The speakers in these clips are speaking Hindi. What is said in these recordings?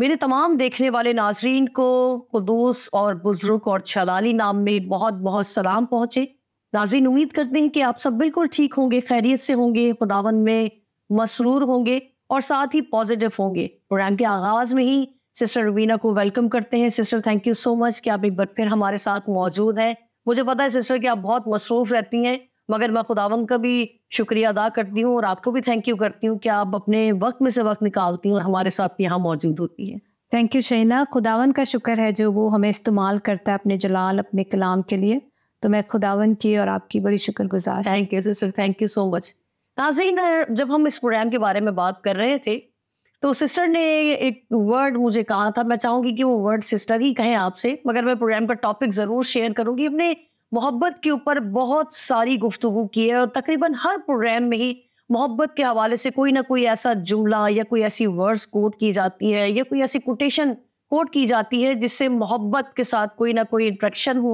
मेरे तमाम देखने वाले नाजरीन को खुदोस और बुजुर्ग और छलाली नाम में बहुत बहुत सलाम पहुँचे नाजरीन उम्मीद करते हैं कि आप सब बिल्कुल ठीक होंगे खैरियत से होंगे खुदावन में मसरूर होंगे और साथ ही पॉजिटिव होंगे प्रोग्राम के आगाज़ में ही सिस्टर रवीना को वेलकम करते हैं sister thank you so much कि आप एक बार फिर हमारे साथ मौजूद हैं मुझे पता है सिस्टर कि आप बहुत मसरूफ़ रहती हैं मगर मैं खुदावन का भी शुक्रिया अदा करती हूँ और आपको भी थैंक यू करती हूँ कि आप अपने वक्त में से वक्त निकालती हैं और हमारे साथ यहाँ मौजूद होती हैं थैंक यू शहीना खुदावन का शुक्र है जो वो हमें इस्तेमाल करता है अपने जलाल अपने कलाम के लिए तो मैं खुदावन की और आपकी बड़ी शुक्र गुजार thank you sister thank you so much नाजीन जब हम इस प्रोग्राम के बारे में बात कर रहे थे तो सिस्टर ने एक वर्ड मुझे कहा था मैं चाहूँगी कि वो वर्ड सिस्टर ही कहें आपसे मगर मैं प्रोग्राम का टॉपिक ज़रूर शेयर करूँगी अपने मोहब्बत के ऊपर बहुत सारी गुफ्तु की है और तकरीबन हर प्रोग्राम में ही मोहब्बत के हवाले से कोई ना कोई ऐसा जुमला या कोई ऐसी वर्ड्स कोट की जाती है या कोई ऐसी कोटेशन कोट की जाती है जिससे मोहब्बत के साथ कोई ना कोई इंट्रैक्शन हो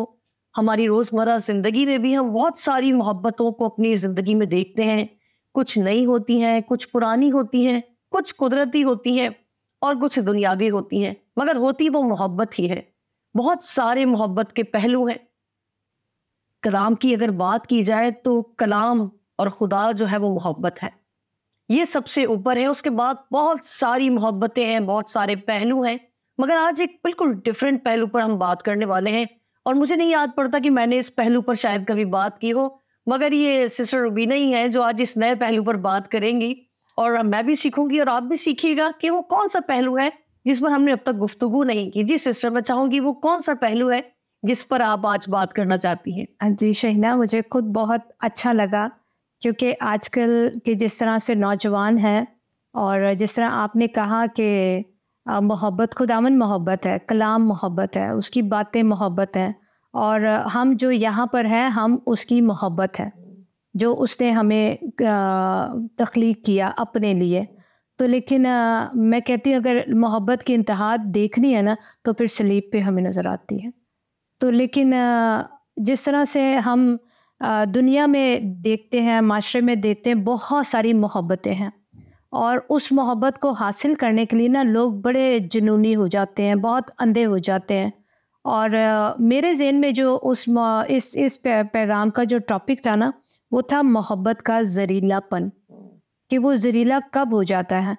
हमारी रोज़मर्रा ज़िंदगी में भी हम बहुत सारी मोहब्बतों को अपनी ज़िंदगी में देखते हैं कुछ नई होती हैं कुछ पुरानी होती हैं कुछ कुदरती होती हैं और कुछ दुनियावी होती हैं मगर होती वो मोहब्बत ही है बहुत सारे मोहब्बत के पहलू हैं कलाम की अगर बात की जाए तो कलाम और खुदा जो है वो मोहब्बत है ये सबसे ऊपर है उसके बाद बहुत सारी मोहब्बतें हैं बहुत सारे पहलू हैं मगर आज एक बिल्कुल डिफरेंट पहलू पर हम बात करने वाले हैं और मुझे नहीं याद पड़ता कि मैंने इस पहलू पर शायद कभी बात की हो मगर ये सिस्टर रुबीना ही है जो आज इस नए पहलू पर बात करेंगी और मैं भी सीखूंगी और आप भी सीखिएगा कि वो कौन सा पहलू है जिस पर हमने अब तक गुफ्तु नहीं की जी सिस्टर मैं चाहूंगी वो कौन सा पहलू है जिस पर आप आज बात करना चाहती हैं हाँ जी शहीना मुझे खुद बहुत अच्छा लगा क्योंकि आजकल के जिस तरह से नौजवान हैं और जिस तरह आपने कहा कि मोहब्बत खुदामन मोहब्बत है कलाम मोहब्बत है उसकी बातें मोहब्बत हैं और हम जो यहाँ पर हैं हम उसकी मोहब्बत है जो उसने हमें तख्लीक किया अपने लिए तो लेकिन आ, मैं कहती हूँ अगर मोहब्बत की इंतहा देखनी है ना तो फिर स्लीप पे हमें नज़र आती है तो लेकिन जिस तरह से हम दुनिया में देखते हैं माशरे में देखते हैं बहुत सारी मोहब्बतें हैं और उस मोहब्बत को हासिल करने के लिए ना लोग बड़े जुनूनी हो जाते हैं बहुत अंधे हो जाते हैं और मेरे जहन में जो उस इस इस पैगाम का जो टॉपिक था ना वो था मोहब्बत का जहरीलापन कि वो जहरीला कब हो जाता है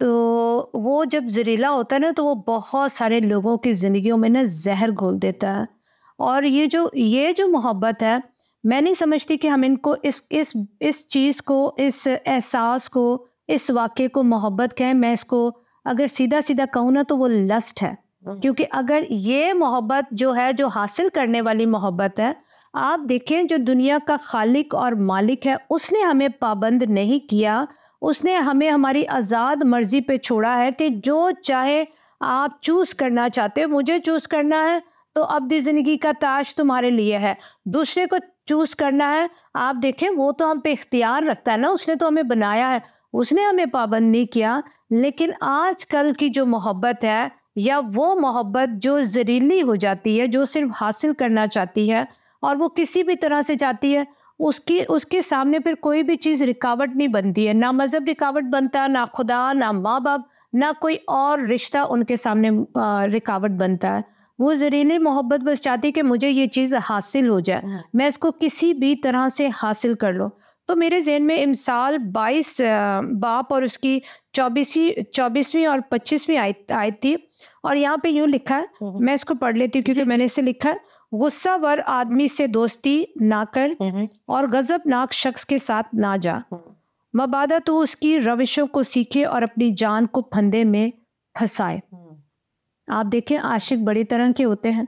तो वो जब जहरीला होता है ना तो वो बहुत सारे लोगों की ज़िंदगियों में ना जहर घोल देता है और ये जो ये जो मोहब्बत है मैं नहीं समझती कि हम इनको इस इस इस चीज़ को इस एहसास को इस वाक्य को मोहब्बत कहें मैं इसको अगर सीधा सीधा कहूँ ना तो वो लस्ट है हम्म। क्योंकि अगर ये मोहब्बत जो है जो हासिल करने वाली मोहब्बत है आप देखें जो दुनिया का खालिक और मालिक है उसने हमें पाबंद नहीं किया उसने हमें हमारी आज़ाद मर्ज़ी पे छोड़ा है कि जो चाहे आप चूज़ करना चाहते हो मुझे चूज़ करना है तो अब दी ज़िंदगी का ताज तुम्हारे लिए है दूसरे को चूज़ करना है आप देखें वो तो हम पे इख्तियार रखता है ना उसने तो हमें बनाया है उसने हमें पाबंद नहीं किया लेकिन आजकल की जो मोहब्बत है या वो मोहब्बत जो जहरीली हो जाती है जो सिर्फ हासिल करना चाहती है और वो किसी भी तरह से चाहती है उसकी उसके सामने फिर कोई भी चीज़ रिकावट नहीं बनती है ना मज़हब रिकावट बनता ना खुदा ना माँ बाप ना कोई और रिश्ता उनके सामने रिकावट बनता है वो जरीली मोहब्बत बस चाहती कि मुझे ये चीज़ हासिल हो जाए हाँ। मैं इसको किसी भी तरह से हासिल कर लो तो मेरे जहन में इमसाल 22 बाप और उसकी चौबीसवीं चौबीसवीं और पच्चीसवीं आयत आयत थी और यहाँ पे यूँ लिखा है हम्म। मैं इसको पढ़ लेती हूँ क्योंकि मैंने इसे लिखा है गुस्सा वर आदमी से दोस्ती ना कर हम्म, हम्म। और गजबनाक शख्स के साथ ना जा हम्म। मबादा तो उसकी रविशों को सीखे और अपनी जान को फंदे में फंसाए आप देखें आशिक बड़ी तरह के होते हैं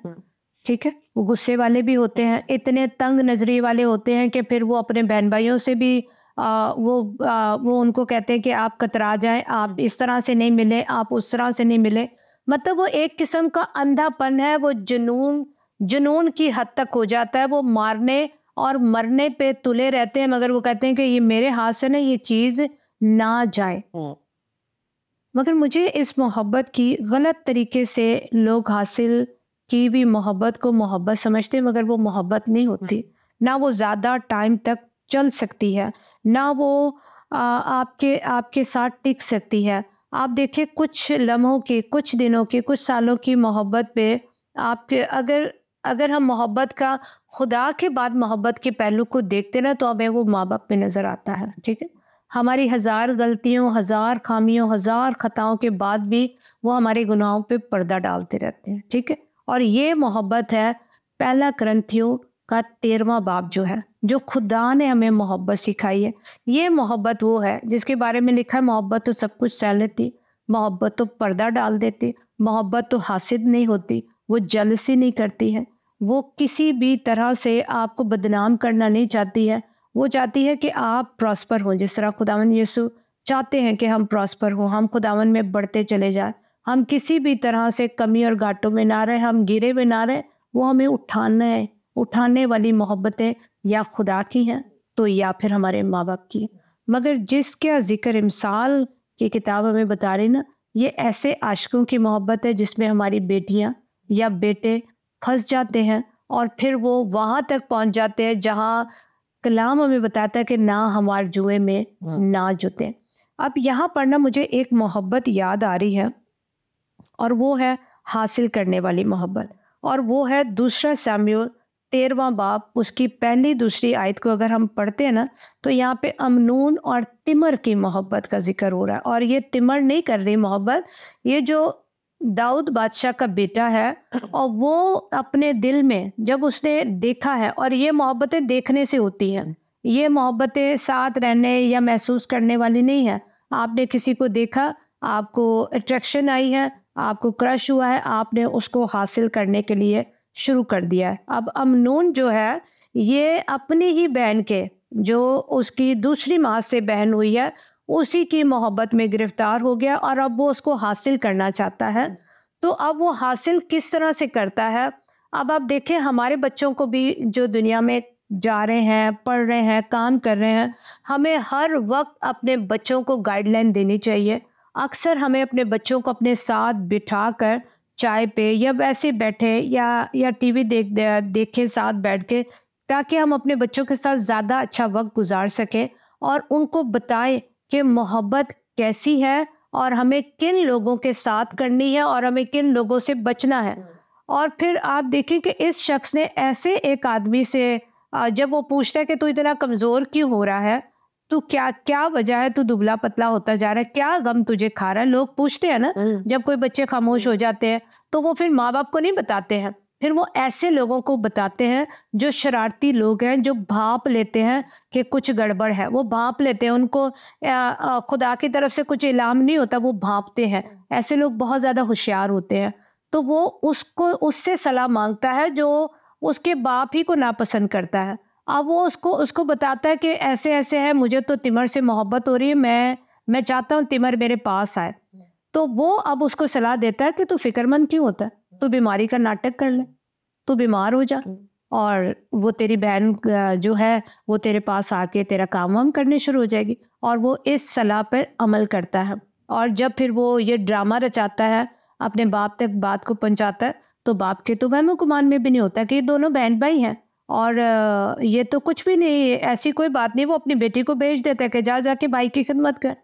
ठीक है वो गुस्से वाले भी होते हैं इतने तंग नजरिए वाले होते हैं कि फिर वो अपने बहन भाइयों से भी आ, वो आ, वो उनको कहते हैं कि आप कतरा जाएं आप इस तरह से नहीं मिले आप उस तरह से नहीं मिले मतलब वो एक किस्म का अंधापन है वो जुनून जुनून की हद तक हो जाता है वो मारने और मरने पे तुले रहते हैं मगर वो कहते हैं कि ये मेरे हाथ से ना ये चीज़ ना जाए हाँ। मगर मुझे इस मोहब्बत की गलत तरीके से लोग हासिल की हुई मोहब्बत को मोहब्बत समझते हैं मगर वो मोहब्बत नहीं होती हाँ। ना वो ज़्यादा टाइम तक चल सकती है ना वो आ, आपके आपके साथ टिक सकती है आप देखिए कुछ लम्हों के कुछ दिनों के कुछ सालों की मोहब्बत पे आपके अगर अगर हम मोहब्बत का खुदा के बाद मोहब्बत के पहलू को देखते ना तो हमें वो माँ बाप में नज़र आता है ठीक है हमारी हज़ार गलतियों हज़ार खामियों हज़ार खताओं के बाद भी वो हमारे गुनाहों पे पर्दा डालते रहते हैं ठीक है और ये मोहब्बत है पहला ग्रंथियों का तेरवा बाप जो है जो खुदा ने हमें मोहब्बत सिखाई है ये मोहब्बत वो है जिसके बारे में लिखा है मोहब्बत तो सब कुछ सह लेती मोहब्बत तो पर्दा डाल देती मोहब्बत तो हासिल नहीं होती वो जलसी नहीं करती है वो किसी भी तरह से आपको बदनाम करना नहीं चाहती है वो चाहती है कि आप प्रॉस्पर हों जिस तरह खुदावन यसु चाहते हैं कि हम प्रॉस्पर हों हम खुदावन में बढ़ते चले जाए हम किसी भी तरह से कमी और घाटों में ना रहे हम गिरे हुए ना रहे वो हमें उठाना है उठाने वाली मोहब्बतें या खुदा की हैं तो या फिर हमारे माँ बाप की मगर जिसका जिक्र इमसाल की किताब हमें बता रही ना ये ऐसे आशकों की मोहब्बत है जिसमें हमारी बेटियाँ या बेटे फंस जाते हैं और फिर वो वहाँ तक पहुँच जाते हैं जहाँ कलाम हमें बताता है कि ना हमारे जुए में हम्म। ना जुते अब यहाँ पर ना मुझे एक मोहब्बत याद आ रही है और वो है हासिल करने वाली मोहब्बत और वो है दूसरा साम्यूल तेरवा बाप उसकी पहली दूसरी आयत को अगर हम पढ़ते हैं ना तो यहाँ पे अमनून और तिमर की मोहब्बत का जिक्र हो रहा है और ये तिमर नहीं कर रही मोहब्बत ये जो दाऊद बादशाह का बेटा है और वो अपने दिल में जब उसने देखा है और ये मोहब्बतें देखने से होती हैं ये मोहब्बतें साथ रहने या महसूस करने वाली नहीं है आपने किसी को देखा आपको अट्रैक्शन आई है आपको क्रश हुआ है आपने उसको हासिल करने के लिए शुरू कर दिया है अब अमनून जो है ये अपनी ही बहन के जो उसकी दूसरी माँ से बहन हुई है उसी की मोहब्बत में गिरफ्तार हो गया और अब वो उसको हासिल करना चाहता है तो अब वो हासिल किस तरह से करता है अब आप देखें हमारे बच्चों को भी जो दुनिया में जा रहे हैं पढ़ रहे हैं काम कर रहे हैं हमें हर वक्त अपने बच्चों को गाइडलाइन देनी चाहिए अक्सर हमें अपने बच्चों को अपने साथ बिठा कर चाय पे या वैसे बैठे या या टीवी देख देखें साथ बैठ के ताकि हम अपने बच्चों के साथ ज़्यादा अच्छा वक्त गुजार सकें और उनको बताएं कि मोहब्बत कैसी है और हमें किन लोगों के साथ करनी है और हमें किन लोगों से बचना है और फिर आप देखें कि इस शख्स ने ऐसे एक आदमी से जब वो पूछता है कि तू इतना कमज़ोर क्यों हो रहा है तू क्या क्या वजह है तू दुबला पतला होता जा रहा है क्या गम तुझे खा रहा है लोग पूछते हैं ना हम्म। जब कोई बच्चे खामोश हो जाते हैं तो वो फिर माँ बाप को नहीं बताते हैं फिर वो ऐसे लोगों को बताते हैं जो शरारती लोग हैं जो भाप लेते हैं कि कुछ गड़बड़ है वो भाप लेते हैं उनको खुदा की तरफ से कुछ इलाम नहीं होता वो भापते हैं ऐसे लोग बहुत ज़्यादा होशियार होते हैं तो वो उसको उससे सलाह मांगता है जो उसके बाप ही को नापसंद करता है अब वो उसको उसको बताता है कि ऐसे ऐसे है मुझे तो तिमर से मोहब्बत हो रही है मैं मैं चाहता हूँ तिमर मेरे पास आए तो वो अब उसको सलाह देता है कि तू फिक्रमंद क्यों होता है तू बीमारी का नाटक कर ले तू बीमार हो जा हम्म। और वो तेरी बहन जो है वो तेरे पास आके तेरा काम वाम करने शुरू हो जाएगी और वो इस सलाह पर अमल करता है और जब फिर वो ये ड्रामा रचाता है अपने बाप तक बात को पहुंचाता है तो बाप के तो वहमो गुमान में भी नहीं होता कि ये दोनों बहन भाई हैं और ये तो कुछ भी नहीं ऐसी कोई बात नहीं वो अपनी बेटी को भेज देता है कि जा जाके भाई की खिदमत कर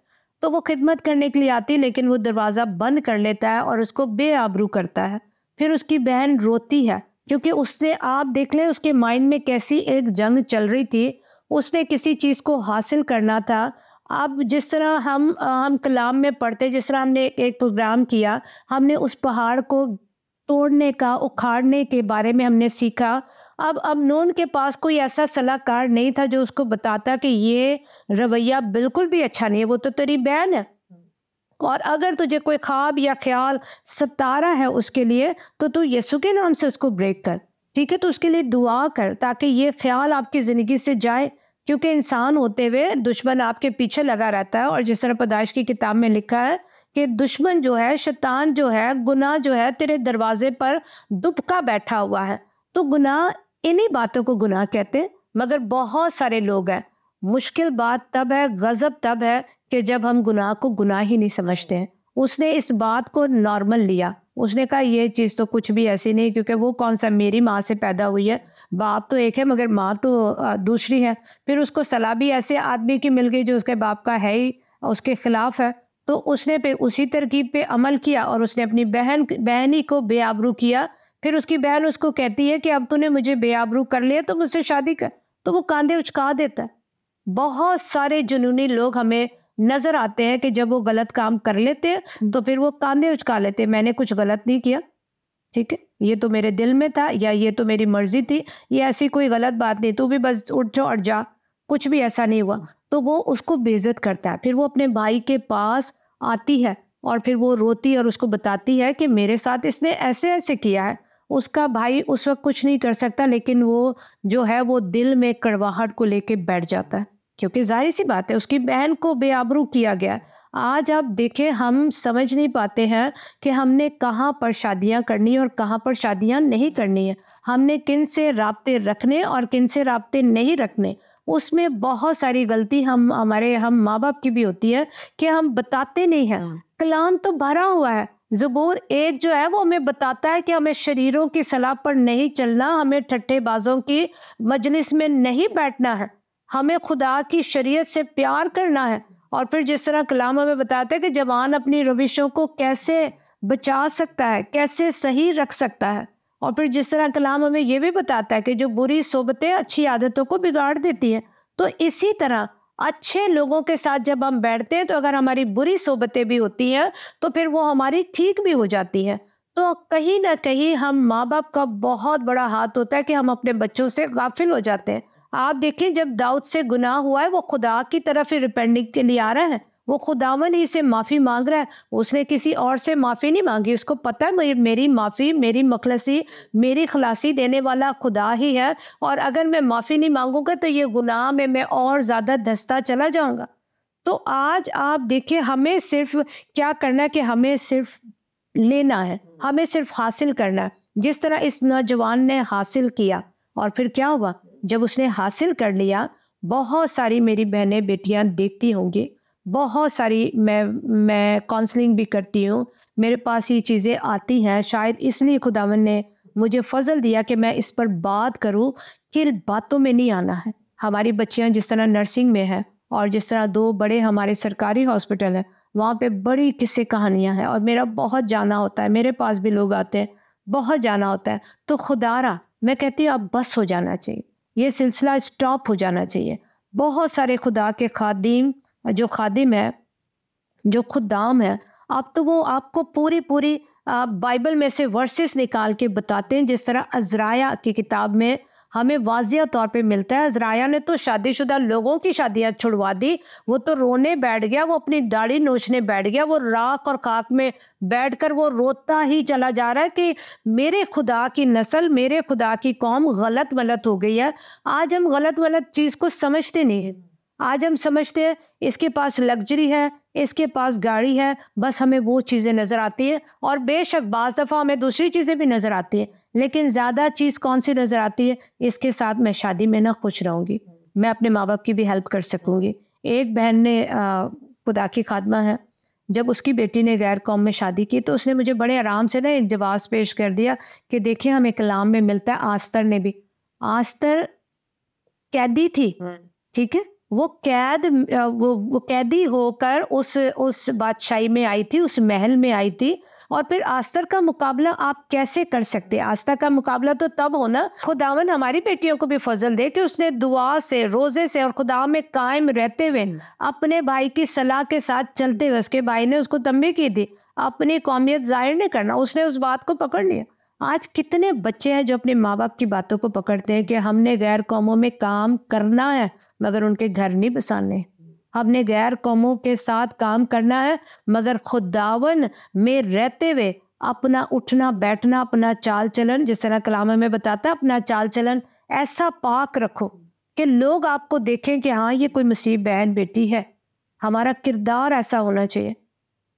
तो वो खिदमत करने के लिए आती लेकिन वो दरवाज़ा बंद कर लेता है और उसको बेआबरू करता है फिर उसकी बहन रोती है क्योंकि उससे आप देख लें उसके माइंड में कैसी एक जंग चल रही थी उसने किसी चीज़ को हासिल करना था अब जिस तरह हम हम कलाम में पढ़ते जिस तरह हमने एक प्रोग्राम किया हमने उस पहाड़ को तोड़ने का उखाड़ने के बारे में हमने सीखा अब अब नून के पास कोई ऐसा सलाहकार नहीं था जो उसको बताता कि ये रवैया बिल्कुल भी अच्छा नहीं है वो तो तेरी बहन है और अगर तुझे कोई ख्वाब या ख्याल सतारा है उसके लिए तो तू यसु के नाम से उसको ब्रेक कर ठीक है तो उसके लिए दुआ कर ताकि ये ख्याल आपकी ज़िंदगी से जाए क्योंकि इंसान होते हुए दुश्मन आपके पीछे लगा रहता है और जिस तरह पदाइश की किताब में लिखा है कि दुश्मन जो है शैतान जो है गुनाह जो है तेरे दरवाजे पर दुबका बैठा हुआ है तो गुनाह इन्हीं बातों को गुनाह कहते हैं मगर बहुत सारे लोग हैं मुश्किल बात तब है गज़ब तब है कि जब हम गुनाह को गुनाह ही नहीं समझते हैं उसने इस बात को नॉर्मल लिया उसने कहा ये चीज़ तो कुछ भी ऐसी नहीं क्योंकि वो कौन सा मेरी माँ से पैदा हुई है बाप तो एक है मगर माँ तो दूसरी है फिर उसको सलाह भी ऐसे आदमी की मिल गई जो उसके बाप का है ही उसके ख़िलाफ़ है तो उसने फिर उसी तरकीब पे अमल किया और उसने अपनी बहन बहनी को बेआबरू किया फिर उसकी बहन उसको कहती है कि अब तूने मुझे बेआबरू कर लिया तो मुझसे शादी कर तो वो कांधे उचका देता है बहुत सारे जुनूनी लोग हमें नजर आते हैं कि जब वो गलत काम कर लेते हैं हम्म। तो फिर वो कांधे उचका लेते हैं मैंने कुछ गलत नहीं किया ठीक है ये तो मेरे दिल में था या ये तो मेरी मर्जी थी ये ऐसी कोई गलत बात नहीं तू भी बस उठ और जा कुछ भी ऐसा नहीं हुआ हम्म। तो वो उसको बेइज्जत करता है फिर वो अपने भाई के पास आती है और फिर वो रोती है और उसको बताती है कि मेरे साथ इसने ऐसे ऐसे किया है उसका भाई उस वक्त कुछ नहीं कर सकता लेकिन वो जो है वो दिल में कड़वाहट को लेके बैठ जाता है क्योंकि जाहिर सी बात है उसकी बहन को बेआबरू किया गया आज आप देखें हम समझ नहीं पाते हैं कि हमने कहाँ पर शादियाँ करनी और कहाँ पर शादियाँ नहीं करनी है हमने किन से रबते रखने और किन से रबते नहीं रखने उसमें बहुत सारी गलती हम हमारे हम माँ बाप की भी होती है कि हम बताते नहीं हैं हाँ। कलाम तो भरा हुआ है ज़बूर एक जो है वो हमें बताता है कि हमें शरीरों की सलाह पर नहीं चलना हमें ठट्ठेबाजों की मजलिस में नहीं बैठना है हमें खुदा की शरीयत से प्यार करना है और फिर जिस तरह कलाम हमें बताते हैं कि जवान अपनी रविशों को कैसे बचा सकता है कैसे सही रख सकता है और फिर जिस तरह कलाम हमें यह भी बताता है कि जो बुरी सोबतें अच्छी आदतों को बिगाड़ देती हैं तो इसी तरह अच्छे लोगों के साथ जब हम बैठते हैं तो अगर हमारी बुरी सोबतें भी होती हैं तो फिर वो हमारी ठीक भी हो जाती हैं तो कहीं ना कहीं हम माँ बाप का बहुत बड़ा हाथ होता है कि हम अपने बच्चों से गाफिल हो जाते हैं आप देखें जब दाऊद से गुनाह हुआ है वो खुदा की तरफ ही रिपेंडिंग के लिए आ रहा है वो खुदावन ही से माफ़ी मांग रहा है उसने किसी और से माफ़ी नहीं मांगी उसको पता है मेरी माफ़ी मेरी मखलसी मेरी खलासी देने वाला खुदा ही है और अगर मैं माफ़ी नहीं मांगूंगा तो ये गुनाह में मैं और ज़्यादा धसता चला जाऊँगा तो आज आप देखिए हमें सिर्फ क्या करना है कि हमें सिर्फ लेना है हमें सिर्फ हासिल करना है जिस तरह इस नौजवान ने हासिल किया और फिर क्या हुआ जब उसने हासिल कर लिया बहुत सारी मेरी बहनें बेटियां देखती होंगी बहुत सारी मैं मैं काउंसलिंग भी करती हूँ मेरे पास ये चीज़ें आती हैं शायद इसलिए खुदावन ने मुझे फजल दिया कि मैं इस पर बात करूँ कि बातों में नहीं आना है हमारी बच्चियाँ जिस तरह नर्सिंग में हैं और जिस तरह दो बड़े हमारे सरकारी हॉस्पिटल हैं वहाँ पे बड़ी किस्से कहानियाँ हैं और मेरा बहुत जाना होता है मेरे पास भी लोग आते हैं बहुत जाना होता है तो खुदारा मैं कहती हूँ अब बस हो जाना चाहिए ये सिलसिला स्टॉप हो जाना चाहिए बहुत सारे खुदा के खादिम जो खादिम है जो खुदाम है अब तो वो आपको पूरी पूरी बाइबल में से वर्सेस निकाल के बताते हैं जिस तरह अजराया की किताब में हमें वाजिया तौर पे मिलता है जराया ने तो शादीशुदा लोगों की शादियाँ छुड़वा दी वो तो रोने बैठ गया वो अपनी दाढ़ी नोचने बैठ गया वो राख और खाक में बैठ कर वो रोता ही चला जा रहा है कि मेरे खुदा की नस्ल मेरे खुदा की कौम गलत वलत हो गई है आज हम गलत वलत चीज़ को समझते नहीं हैं आज हम समझते हैं इसके पास लग्जरी है इसके पास गाड़ी है बस हमें वो चीज़ें नज़र आती है और बेशक बाज़ दफ़ा हमें दूसरी चीज़ें भी नज़र आती हैं लेकिन ज़्यादा चीज़ कौन सी नज़र आती है इसके साथ मैं शादी में ना खुश रहूँगी मैं अपने माँ बाप की भी हेल्प कर सकूँगी एक बहन ने खुदा की खादमा है जब उसकी बेटी ने गैर कौम में शादी की तो उसने मुझे बड़े आराम से ना एक जवाब पेश कर दिया कि देखिए हमें कलाम में मिलता है आस्तर ने भी आस्तर कैदी थी हम्म। ठीक है वो कैद वो वो कैदी होकर उस उस बादशाही में आई थी उस महल में आई थी और फिर आस्तर का मुकाबला आप कैसे कर सकते आस्था का मुकाबला तो तब होना खुदावन हमारी बेटियों को भी फजल दे कि उसने दुआ से रोजे से और खुदा में कायम रहते हुए अपने भाई की सलाह के साथ चलते हुए उसके भाई ने उसको तंबी की थी अपनी कौमियत जाहिर नहीं करना उसने उस बात को पकड़ लिया आज कितने बच्चे हैं जो अपने माँ बाप की बातों को पकड़ते हैं कि हमने गैर कौमों में काम करना है मगर उनके घर नहीं बसाने हमने गैर कौमों के साथ काम करना है मगर खुदावन में रहते हुए अपना उठना बैठना अपना चाल चलन जिस तरह कलाम में बताता है अपना चाल चलन ऐसा पाक रखो कि लोग आपको देखें कि हाँ ये कोई मुसीब बहन बेटी है हमारा किरदार ऐसा होना चाहिए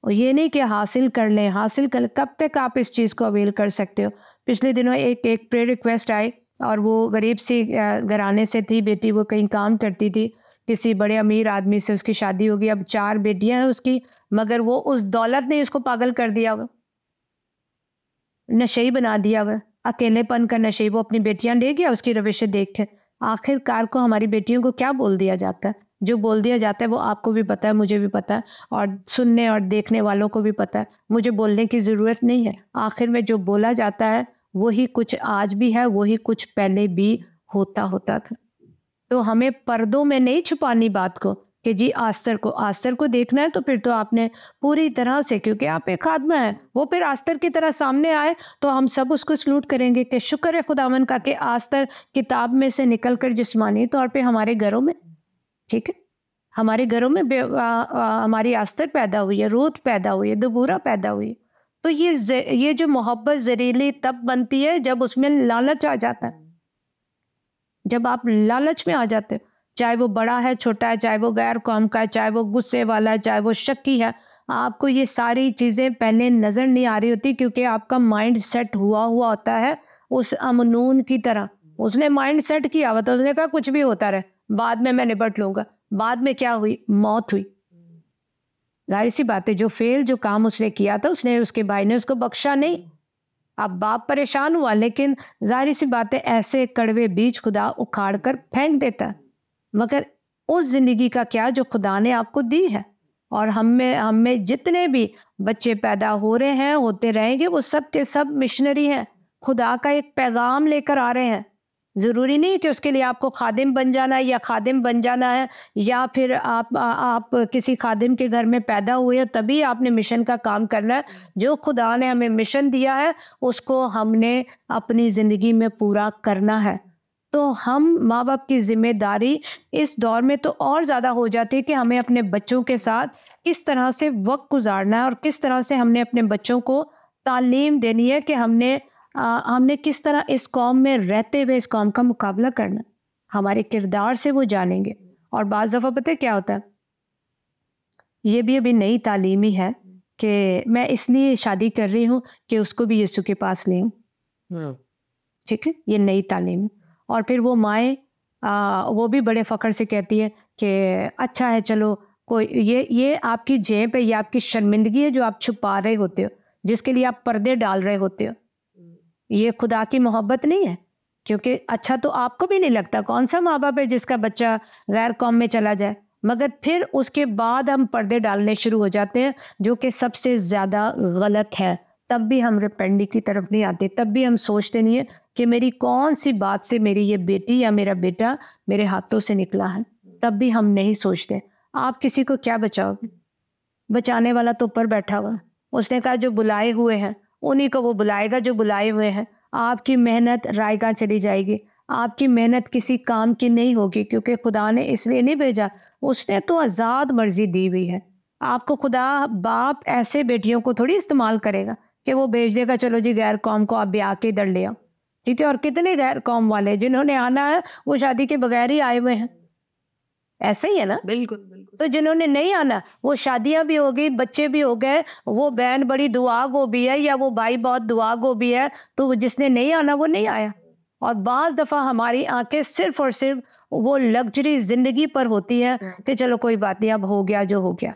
और ये नहीं कि हासिल कर लें हासिल कर कब तक आप इस चीज़ को अवेल कर सकते हो पिछले दिनों एक एक प्रे रिक्वेस्ट आई और वो गरीब सी घराने से थी बेटी वो कहीं काम करती थी किसी बड़े अमीर आदमी से उसकी शादी होगी अब चार बेटियां हैं उसकी मगर वो उस दौलत ने उसको पागल कर दिया हुआ नशे बना दिया हुआ अकेलेपन का नशे वो अपनी बेटियां ले गया उसकी रविश देख के आखिरकार को हमारी बेटियों को क्या बोल दिया जाता है जो बोल दिया जाता है वो आपको भी पता है मुझे भी पता है और सुनने और देखने वालों को भी पता है मुझे बोलने की ज़रूरत नहीं है आखिर में जो बोला जाता है वही कुछ आज भी है वही कुछ पहले भी होता होता था तो हमें पर्दों में नहीं छुपानी बात को कि जी आस्तर को आस्तर को देखना है तो फिर तो आपने पूरी तरह से क्योंकि आप एक खादमा है वो फिर आस्तर की तरह सामने आए तो हम सब उसको सलूट करेंगे कि शुक्र है खुदावन का कि आस्तर किताब में से निकल कर जिसमानी तौर पर हमारे घरों में ठीक है हमारे घरों में आ, आ, हमारी आस्तर पैदा हुई है रोत पैदा हुई है दुबूरा पैदा हुई है तो ये ये जो मोहब्बत जहरीली तब बनती है जब उसमें लालच आ जाता है जब आप लालच में आ जाते हो चाहे वो बड़ा है छोटा है चाहे वो गैर कौम का है चाहे वो गुस्से वाला है चाहे वो शक्की है आपको ये सारी चीज़ें पहले नज़र नहीं आ रही होती क्योंकि आपका माइंड सेट हुआ हुआ होता है उस अमनून की तरह उसने माइंड सेट किया हुआ तो उसने कहा कुछ भी होता रहे बाद में मैं निपट लूंगा बाद में क्या हुई मौत हुई जाहिर सी बात है जो फेल जो काम उसने किया था उसने उसके भाई ने उसको बख्शा नहीं अब बाप परेशान हुआ लेकिन जाहिर सी बात है ऐसे कड़वे बीज खुदा उखाड़ कर फेंक देता मगर उस ज़िंदगी का क्या जो खुदा ने आपको दी है और हम में हम में जितने भी बच्चे पैदा हो रहे हैं होते रहेंगे वो सब के सब मिशनरी हैं खुदा का एक पैगाम लेकर आ रहे हैं ज़रूरी नहीं कि उसके लिए आपको खादिम बन जाना है या खादिम बन जाना है या फिर आप आ, आप किसी खादिम के घर में पैदा हुए हो तभी आपने मिशन का काम करना है जो खुदा ने हमें मिशन दिया है उसको हमने अपनी ज़िंदगी में पूरा करना है तो हम माँ बाप की जिम्मेदारी इस दौर में तो और ज़्यादा हो जाती है कि हमें अपने बच्चों के साथ किस तरह से वक्त गुजारना है और किस तरह से हमने अपने बच्चों को तालीम देनी है कि हमने आ, हमने किस तरह इस कॉम में रहते हुए इस कॉम का मुकाबला करना हमारे किरदार से वो जानेंगे और बाज़ दफ़ा पता क्या होता है ये भी अभी नई तालीमी है कि मैं इसलिए शादी कर रही हूँ कि उसको भी यीशु के पास ले हाँ। ठीक है ये नई तालीम और फिर वो माएँ वो भी बड़े फ़ख्र से कहती है कि अच्छा है चलो कोई ये ये आपकी जेब है ये आपकी शर्मिंदगी है जो आप छुपा रहे होते हो जिसके लिए आप पर्दे डाल रहे होते हो ये खुदा की मोहब्बत नहीं है क्योंकि अच्छा तो आपको भी नहीं लगता कौन सा माँ बाप है जिसका बच्चा गैर कौम में चला जाए मगर फिर उसके बाद हम पर्दे डालने शुरू हो जाते हैं जो कि सबसे ज़्यादा गलत है तब भी हम रिपेंडी की तरफ नहीं आते तब भी हम सोचते नहीं हैं कि मेरी कौन सी बात से मेरी ये बेटी या मेरा बेटा मेरे हाथों से निकला है तब भी हम नहीं सोचते आप किसी को क्या बचाओगे बचाने वाला तो ऊपर बैठा हुआ उसने कहा जो बुलाए हुए हैं उन्हीं को वो बुलाएगा जो बुलाए हुए हैं आपकी मेहनत रायगा चली जाएगी आपकी मेहनत किसी काम की नहीं होगी क्योंकि खुदा ने इसलिए नहीं भेजा उसने तो आज़ाद मर्जी दी हुई है आपको खुदा बाप ऐसे बेटियों को थोड़ी इस्तेमाल करेगा कि वो भेज देगा चलो जी गैर कौम को आप भी आके इधर ले आओ ठीक है और कितने गैर कौम वाले जिन्होंने आना है वो शादी के बगैर ही आए हुए हैं ऐसा ही है ना बिल्कुल बिल्कुल तो जिन्होंने नहीं आना वो शादियां भी हो गई बच्चे भी हो गए वो बहन बड़ी दुआ गो भी है या वो भाई बहुत दुआ गो भी है तो जिसने नहीं आना वो नहीं आया और बाज दफ़ा हमारी आंखें सिर्फ और सिर्फ वो लग्जरी जिंदगी पर होती है हाँ। कि चलो कोई बात नहीं अब हो गया जो हो गया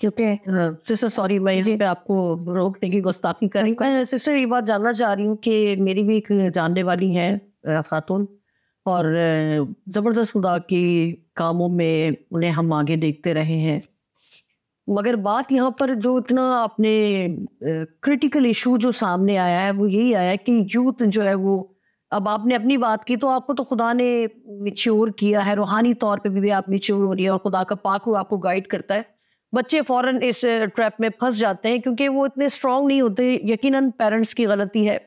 क्योंकि हाँ, सॉरी मैं जी पे आपको रोकने की गुस्ताखी कर रही सिस्टर ये बात जानना चाह रही हूँ कि मेरी भी एक जानने वाली है खातून और ज़बरदस्त खुदा के कामों में उन्हें हम आगे देखते रहे हैं मगर बात यहाँ पर जो इतना अपने क्रिटिकल इशू जो सामने आया है वो यही आया कि यूथ जो है वो अब आपने अपनी बात की तो आपको तो खुदा ने मिच्योर किया है रूहानी तौर पे भी, भी आप मिच्योर हो रही है और खुदा का पाक वो आपको गाइड करता है बच्चे फ़ौरन इस ट्रैप में फंस जाते हैं क्योंकि वो इतने स्ट्रॉन्ग नहीं होते यकीन पेरेंट्स की गलती है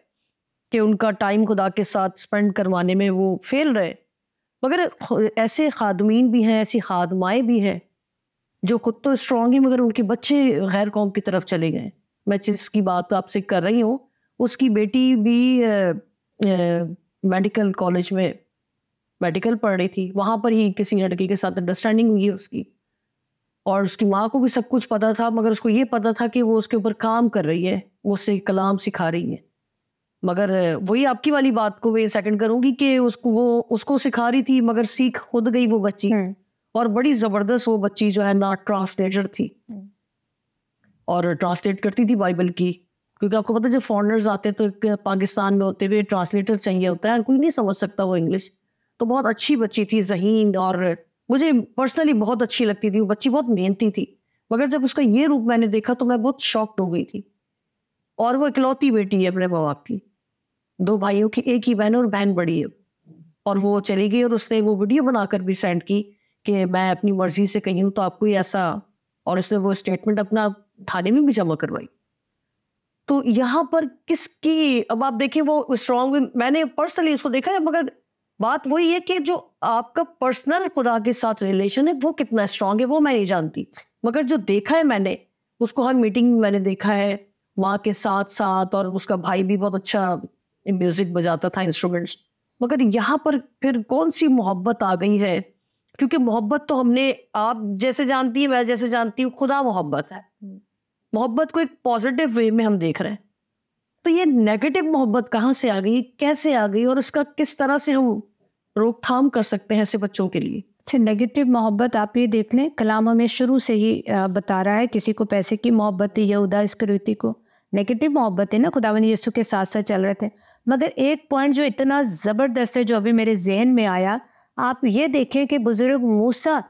कि उनका टाइम खुदा के साथ स्पेंड करवाने में वो फेल रहे मगर ऐसे खादमीन भी हैं ऐसी खादमाएँ भी हैं जो खुद तो स्ट्रॉन्ग ही मगर उनके बच्चे गैर कौम की तरफ चले गए मैं जिसकी बात आपसे कर रही हूँ उसकी बेटी भी मेडिकल कॉलेज में मेडिकल पढ़ रही थी वहाँ पर ही किसी लड़की के साथ अंडरस्टैंडिंग हुई है उसकी और उसकी माँ को भी सब कुछ पता था मगर उसको ये पता था कि वो उसके ऊपर काम कर रही है वो उससे कलाम सिखा रही है मगर वही आपकी वाली बात को मैं सेकंड करूंगी कि उसको वो उसको सिखा रही थी मगर सीख खुद गई वो बच्ची हम्म। और बड़ी जबरदस्त वो बच्ची जो है ना ट्रांसलेटर थी हम्म। और ट्रांसलेट करती थी बाइबल की क्योंकि आपको पता है जब फॉरनर्स आते हैं तो एक पाकिस्तान में होते हुए ट्रांसलेटर चाहिए होता है कोई नहीं समझ सकता वो इंग्लिश तो बहुत अच्छी बच्ची थी जहीन और मुझे पर्सनली बहुत अच्छी लगती थी वो बच्ची बहुत मेहनती थी मगर जब उसका ये रूप मैंने देखा तो मैं बहुत शॉक्ड हो गई थी और वो इकलौती बेटी है अपने माँ बाप की दो भाइयों की एक ही बहन और बहन बड़ी है और वो चली गई और उसने वो वीडियो बनाकर भी सेंड की कि मैं अपनी मर्जी से कही हूँ तो आपको ही ऐसा और इसने वो स्टेटमेंट अपना थाने में भी जमा करवाई तो यहाँ पर किसकी अब आप देखिए वो स्ट्रॉन्ग मैंने पर्सनली इसको देखा है मगर बात वही है कि जो आपका पर्सनल खुदा के साथ रिलेशन है वो कितना स्ट्रांग है वो मैं नहीं जानती मगर जो देखा है मैंने उसको हर मीटिंग में मैंने देखा है वहाँ के साथ साथ और उसका भाई भी बहुत अच्छा म्यूजिक बजाता था इंस्ट्रूमेंट्स मगर यहाँ पर फिर कौन सी मोहब्बत आ गई है क्योंकि मोहब्बत तो हमने आप जैसे जानती है मैं जैसे जानती हूँ खुदा मोहब्बत है मोहब्बत को एक पॉजिटिव वे में हम देख रहे हैं तो ये नेगेटिव मोहब्बत कहाँ से आ गई कैसे आ गई और इसका किस तरह से हम रोकथाम कर सकते हैं ऐसे बच्चों के लिए अच्छा नेगेटिव मोहब्बत आप ये देख लें कलाम हमें शुरू से ही बता रहा है किसी को पैसे की मोहब्बत दी उदास इस कृति को नेगेटिव है ना खुदावन यीशु के साथ साथ चल रहे थे मगर एक पॉइंट जो इतना ज़बरदस्त है जो अभी मेरे जहन में आया आप ये देखें कि बुज़ुर्ग मूसा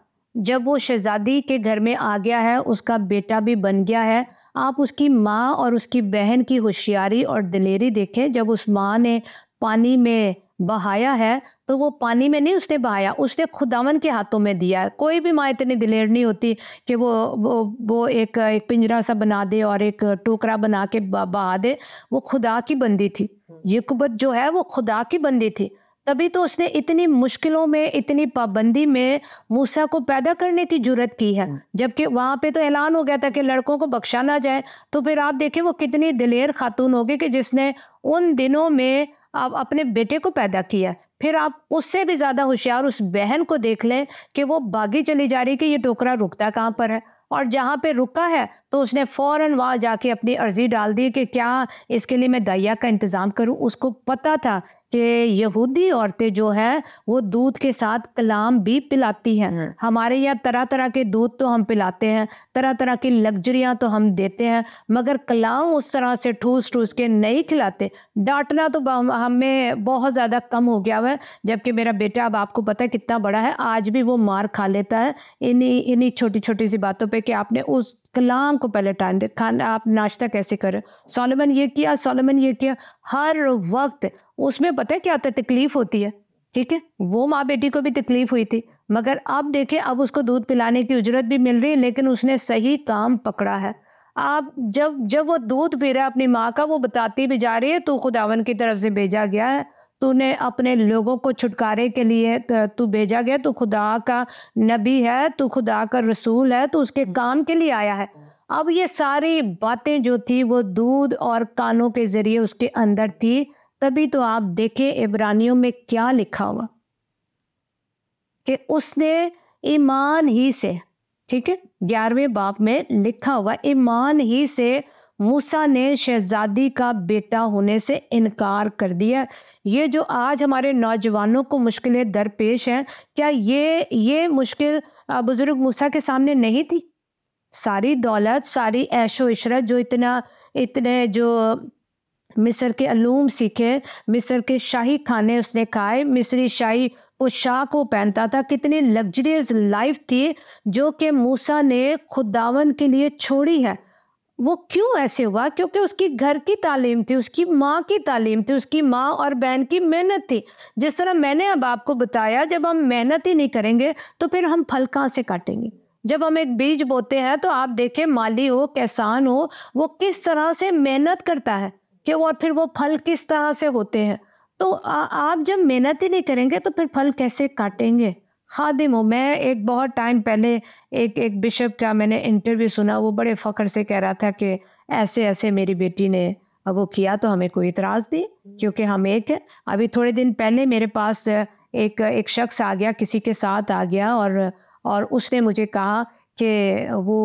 जब वो शहजादी के घर में आ गया है उसका बेटा भी बन गया है आप उसकी माँ और उसकी बहन की होशियारी और दिलेरी देखें जब उस माँ ने पानी में बहाया है तो वो पानी में नहीं उसने बहाया उसने खुदावन के हाथों में दिया है कोई भी माँ इतनी दिलेर नहीं होती कि वो वो, वो एक एक पिंजरा सा बना दे और एक टोकरा बना के बहा दे वो खुदा की बंदी थी ये कुबत जो है वो खुदा की बंदी थी तभी तो उसने इतनी मुश्किलों में इतनी पाबंदी में मूसा को पैदा करने की जरूरत की है हम्म। जबकि वहाँ पे तो ऐलान हो गया था कि लड़कों को बख्शा ना जाए तो फिर आप देखें वो कितनी दिलेर खातून होगी कि जिसने उन दिनों में आप अपने बेटे को पैदा किया फिर आप उससे भी ज़्यादा होशियार उस बहन को देख लें कि वो बागी चली जा रही कि ये टोकरा रुकता कहाँ पर है और जहाँ पे रुका है तो उसने फ़ौर वहाँ जाके अपनी अर्ज़ी डाल दी कि क्या इसके लिए मैं दया का इंतज़ाम करूँ उसको पता था कि यहूदी औरतें जो है वो दूध के साथ कलाम भी पिलाती हैं हम्म। हमारे यहाँ तरह तरह के दूध तो हम पिलाते हैं तरह तरह की लग्जरियाँ तो हम देते हैं मगर कलाम उस तरह से ठूस ठूस के नहीं खिलाते डांटना तो हमें बहुत ज़्यादा कम हो गया हुआ है जबकि मेरा बेटा अब आपको पता है कितना बड़ा है आज भी वो मार खा लेता है इन्हीं इन्हीं छोटी छोटी सी बातों पर कि आपने उस कलाम को पहले टाइम दे खाना आप नाश्ता कैसे करें सोलमन ये किया सोलमन ये किया हर वक्त उसमें पता है क्या होता है तकलीफ़ होती है ठीक है वो माँ बेटी को भी तकलीफ़ हुई थी मगर अब देखें अब उसको दूध पिलाने की उजरत भी मिल रही है लेकिन उसने सही काम पकड़ा है आप जब जब वो दूध पी रहा है अपनी माँ का वो बताती भी जा रही है तो खुदावन की तरफ से भेजा गया है तूने अपने लोगों को छुटकारे के लिए तू भेजा गया तू खुदा का नबी है तू खुदा का रसूल है तो उसके हम्म। काम के लिए आया है अब ये सारी बातें जो थी वो दूध और कानों के जरिए उसके अंदर थी तभी तो आप देखें इब्रानियों में क्या लिखा हुआ कि उसने ईमान ही से ठीक है ग्यारहवें बाप में लिखा हुआ ईमान ही से मूसा ने शहजादी का बेटा होने से इनकार कर दिया ये जो आज हमारे नौजवानों को मुश्किलें दरपेश हैं क्या ये ये मुश्किल बुज़ुर्ग मूसा के सामने नहीं थी सारी दौलत सारी ऐशो इशरत जो इतना इतने जो मिस्र के अलूम सीखे मिस्र के शाही खाने उसने खाए मिस्री शाही पोशाक वो पहनता था कितनी लग्जरियस लाइफ थी जो कि मूसा ने खुदावन के लिए छोड़ी है वो क्यों ऐसे हुआ क्योंकि उसकी घर की तालीम थी उसकी माँ की तालीम थी उसकी माँ और बहन की मेहनत थी जिस तरह मैंने अब आपको बताया जब हम मेहनत ही नहीं करेंगे तो फिर हम फल कहाँ से काटेंगे जब हम एक बीज बोते हैं तो आप देखें माली हो किसान हो वो किस तरह से मेहनत करता है कि और फिर वो फल किस तरह से होते हैं तो आ, आप जब मेहनत ही नहीं करेंगे तो फिर फल कैसे काटेंगे खादिम हूँ मैं एक बहुत टाइम पहले एक एक बिशप का मैंने इंटरव्यू सुना वो बड़े फ़ख्र से कह रहा था कि ऐसे ऐसे मेरी बेटी ने वो किया तो हमें कोई इतराज़ दी हम्म। क्योंकि हम एक अभी थोड़े दिन पहले मेरे पास एक एक शख्स आ गया किसी के साथ आ गया और और उसने मुझे कहा कि वो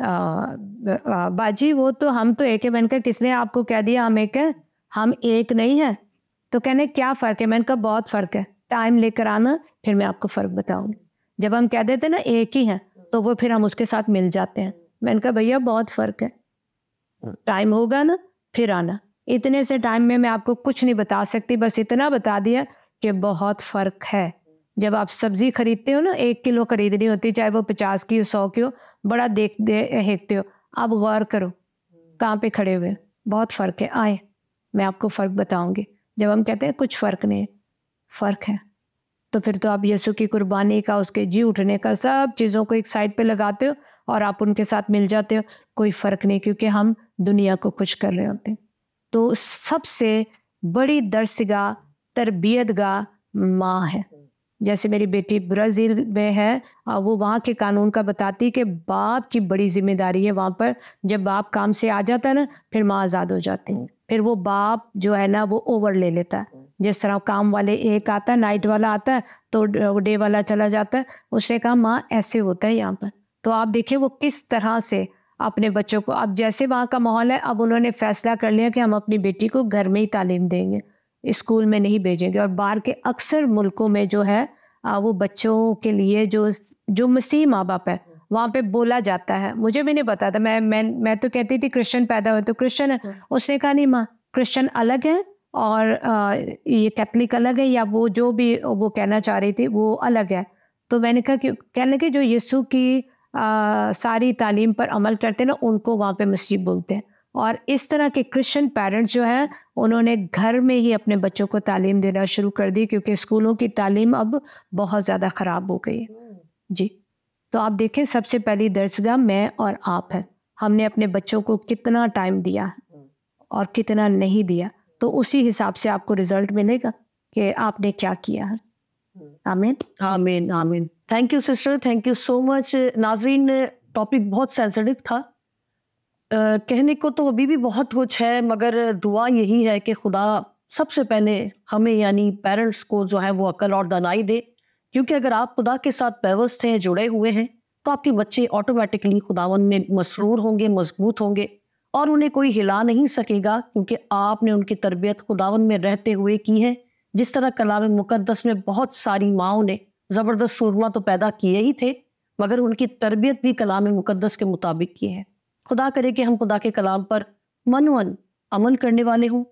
आ, बाजी वो तो हम तो एक है मैंने कहा किसने आपको कह दिया हम एक है हम एक नहीं हैं तो कहने क्या फ़र्क है मैंने कहा बहुत फ़र्क है टाइम लेकर आना फिर मैं आपको फ़र्क बताऊँगी जब हम कह देते ना एक ही हैं तो वो फिर हम उसके साथ मिल जाते हैं मैंने कहा भैया बहुत फ़र्क है टाइम होगा ना फिर आना इतने से टाइम में मैं आपको कुछ नहीं बता सकती बस इतना बता दिया कि बहुत फ़र्क है जब आप सब्ज़ी खरीदते हो ना एक किलो खरीदनी होती चाहे वो पचास की हो सौ की हो बड़ा देख दे हो आप गौर करो कहाँ पे खड़े हुए बहुत फ़र्क है आए मैं आपको फ़र्क बताऊंगी जब हम कहते हैं कुछ फ़र्क नहीं फ़र्क है तो फिर तो आप यीशु की कुर्बानी का उसके जी उठने का सब चीज़ों को एक साइड पे लगाते हो और आप उनके साथ मिल जाते हो कोई फ़र्क नहीं क्योंकि हम दुनिया को खुश कर रहे होते हैं तो सबसे बड़ी दर्शगा तरबियत गाह माँ है जैसे मेरी बेटी ब्राज़ील में है वो वहाँ के कानून का बताती कि बाप की बड़ी जिम्मेदारी है वहाँ पर जब बाप काम से आ जाता है ना फिर माँ आज़ाद हो जाती है हम्म। फिर वो बाप जो है ना वो ओवर ले लेता है जिस तरह काम वाले एक आता है नाइट वाला आता है तो डे वाला चला जाता है उसने कहा माँ ऐसे होता है यहाँ पर तो आप देखिए वो किस तरह से अपने बच्चों को अब जैसे वहाँ का माहौल है अब उन्होंने फैसला कर लिया कि हम अपनी बेटी को घर में ही तालीम देंगे स्कूल में नहीं भेजेंगे और बाहर के अक्सर मुल्कों में जो है वो बच्चों के लिए जो जो मसीह माँ बाप है वहाँ पे बोला जाता है मुझे भी नहीं पता था मैं मैं मैं तो कहती थी क्रिश्चियन पैदा हुए तो क्रिश्चियन है हाँ। उसने कहा नहीं माँ क्रिश्चियन अलग है और ये कैथलिक अलग है या वो जो भी वो कहना चाह रही थी वो अलग है तो मैंने कहा कि कहने लगे जो यीशु की आ, सारी तालीम पर अमल करते हैं ना उनको वहाँ पे मसीह बोलते हैं और इस तरह के क्रिश्चियन पेरेंट्स जो हैं उन्होंने घर में ही अपने बच्चों को तालीम देना शुरू कर दी क्योंकि स्कूलों की तालीम अब बहुत ज़्यादा ख़राब हो गई है जी तो आप देखें सबसे पहली दर्जगा मैं और आप हैं हमने अपने बच्चों को कितना टाइम दिया और कितना नहीं दिया तो उसी हिसाब से आपको रिजल्ट मिलेगा कि आपने क्या किया है हम्म। आमीन आमीन आमीन thank you sister thank you so much नाजरीन टॉपिक बहुत सेंसिटिव था Uh, कहने को तो अभी भी बहुत कुछ है मगर दुआ यही है कि खुदा सबसे पहले हमें यानी पेरेंट्स को जो है वो अकल और दनाई दे क्योंकि अगर आप खुदा के साथ व्यवस्थ हैं जुड़े हुए हैं तो आपके बच्चे ऑटोमेटिकली खुदावन में मसरूर होंगे मजबूत होंगे और उन्हें कोई हिला नहीं सकेगा क्योंकि आपने उनकी तरबियत खुदावन में रहते हुए की है जिस तरह कलाम मुकदस में बहुत सारी माओं ने ज़बरदस्त सुरमा तो पैदा किए ही थे मगर उनकी तरबियत भी कलाम मुकदस के मुताबिक की है खुदा करे कि हम खुदा के कलाम पर मन वन अमल करने वाले हों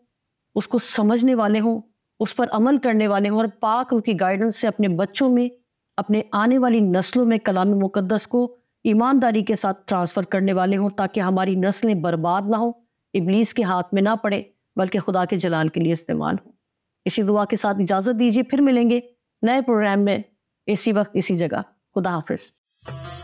उसको समझने वाले हों उस पर अमल करने वाले हों और पाक उनकी गाइडेंस से अपने बच्चों में अपने आने वाली नस्लों में कलाम मुकदस को ईमानदारी के साथ ट्रांसफ़र करने वाले हों ताकि हमारी नस्लें बर्बाद ना हों इबलीस के हाथ में ना पड़े बल्कि खुदा के जलाल के लिए इस्तेमाल हो इसी दुआ के साथ इजाज़त दीजिए फिर मिलेंगे नए प्रोग्राम में इसी वक्त इसी जगह खुदा हाफिज़